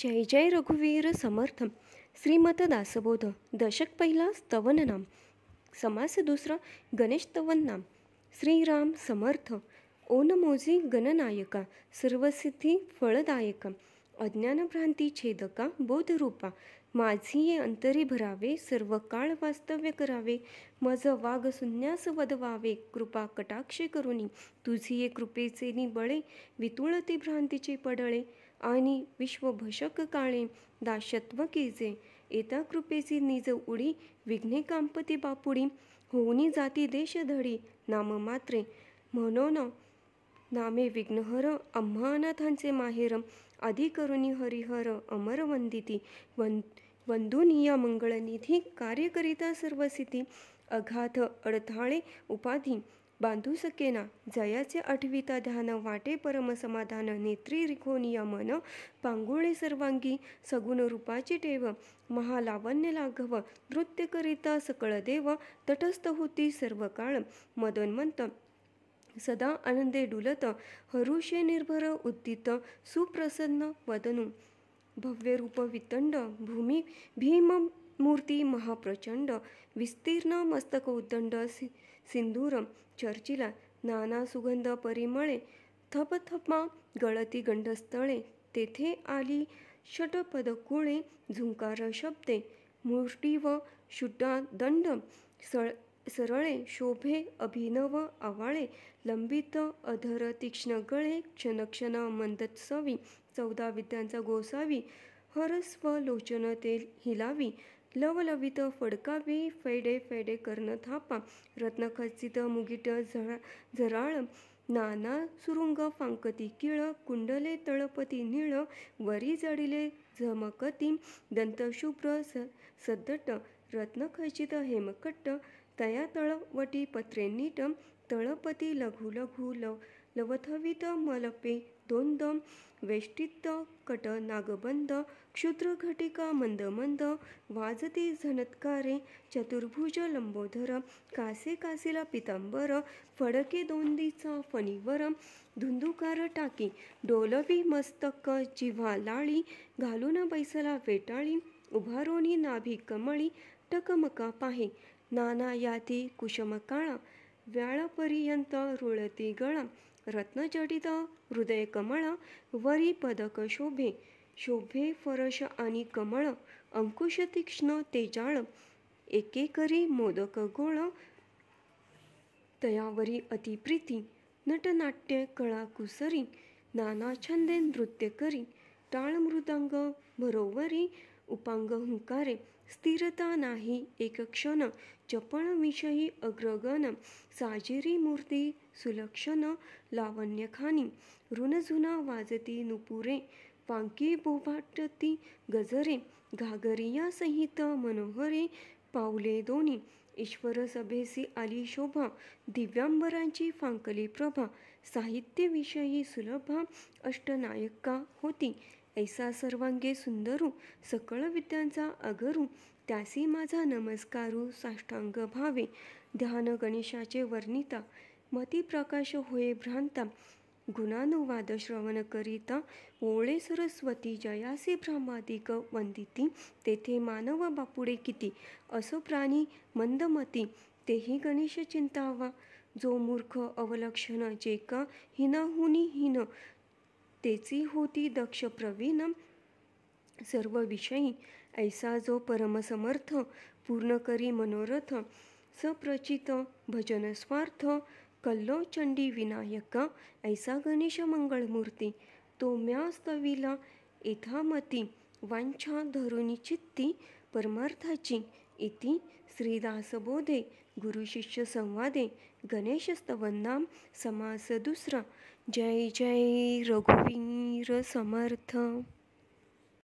जय जय रघुवीर समर्थ श्रीमत दासबोध दशक पहिला स्तवन नाम समास दुसरा गणेश तवन नाम श्रीराम समर्थ ओनमोजी गणनायका सर्वसिद्धी फळदायका अज्ञानभ्रांती छेदका बोधरूपा माझी अंतरी भरावे सर्व काळ वास्तव्य करावे मज वाघ सुन्यास वदवावे कृपा कटाक्षे करुनी तुझी ये कृपेचे निबळे वितुळते भ्रांतीचे पडळे आणि विश्वभशक काळे दाशत्व केजे एता कृपेसी निज उडी विघ्ने कांपती बापुडी होऊनी जाती देशधडी नाम मात्रे म्हणून नामे विघ्नहर अम्मानाथांचे माहेर अधिकरुणी हरिहर अमर वंदिती वन वंदुनिया मंगळनिधी कार्यकरिता सर्वसिती अघात अडथाळे उपाधी बांधू सकेना जयाचे आठविता ध्यान वाटे परमसमाधान नेत्री रिखो मन पांगुळे सर्वांगी सगुण रूपाची टेव महालावण्य लाघव नृत्य करिता सकळ देव तटस्थ होती सर्व काळ मदनमंत सदा आनंदे डुलत हरुषे निर्भर उद्दित सुप्रसन्न वदनु भव्य रूप वितंड भूमी भीम मूर्ती महाप्रचंड विस्तीर्ण मस्तक उद्दंड सिंधूरम चर्चिला नाना सुगंध परिमळे थपथपा गळती गंडस्थळे तेथे आली षटपदकुळे झुंकार शब्दे मूर्ती व शुटा दंड सळ सरळे शोभे अभिनव आवाळे लंबित अधर तीक्ष्ण गळे क्षणक्षण मंदत सवी चौदा विद्यांचा गोसावी हरस्व लोचन ते हिलावी लवलवित फडकावी फैडे फैडे कर्ण थापा रत्नखचित मुगीट झरा झराळ नाना सुरुंग फांकती किळ कुंडले तळपती निळ वरी जडिले झमकती दंतशुभ्र स सद्दट रत्नखचित हेमकट्ट तया तळवटी पत्रे नीट तळपती लघु लघु लव लवथवित मलपे दोन वेष्टित कट नागबंद क्षुद्रघटिका मंद मंद वाजते झनत्कारे चतुर्भुज लंबोधर कासे कासेला पितांबर फडके दोंदीचा फणीवर धुंदुकार टाकी डोलवी मस्तक जिव्हा लाळी घालून बैसला वेटाळी उभारोनी नाभी कमळी टकमका पाहे नाना याती कुशमकाळा व्याळपर्यंत रुळती गळा रत्नजडित हृदय कमळ वरी पदक शोभे शोभे फरश आणि कमळ अंकुश तीक्ष्ण तेजाळ एकेकरी मोदक गोळ तयावरी अतिप्रिती नटनाट्य कळाकुसरी नाना छंदे नृत्य करी टाळ मृदंग भरोवरी उपांग हुंकारे स्थिरता नाही एक क्षण विषयी अग्रगण साजिरी मूर्ती सुलक्षण लावण्यखानी ऋणझुना वाजती नुपुरे पांकी बोभाटती गजरे घागरिया सहित मनोहरे पावले दोनी, ईश्वर सभेसी आली शोभा दिव्यांबरांची फांकली प्रभा साहित्यविषयी सुलभा अष्टनायिका होती ऐसा सर्वांगे सुंदरू सकळ विद्यांचा अगरू त्यासी माझा नमस्कारू साष्टांग भावे ध्यान गणेशाचे वर्णिता मती प्रकाश होय भ्रांता गुणानुवाद श्रवण करीता ओळे सरस्वती जयासी ब्रह्मादिक वंदिती तेथे मानव बापुडे किती असो प्राणी मंदमती तेही गणेश चिंतावा जो मूर्ख अवलक्षण जे का हुनी हिन तेची होती दक्ष प्रवीण सर्व विषयी ऐसा जो परमसमर्थ पूर्ण करी मनोरथ सप्रचित भजनस्वार्थ कल्लो चंडी विनायक ऐसा गणेश मंगळमूर्ती तो म्यास्तविला एथामती वांछा धरुणी चित्ती परमार्थाची इति श्रीदासबोधे गुरुशिष्य संवादे गणेश स्तवनाम समास दुसरा जय जय रघुवीर समर्थ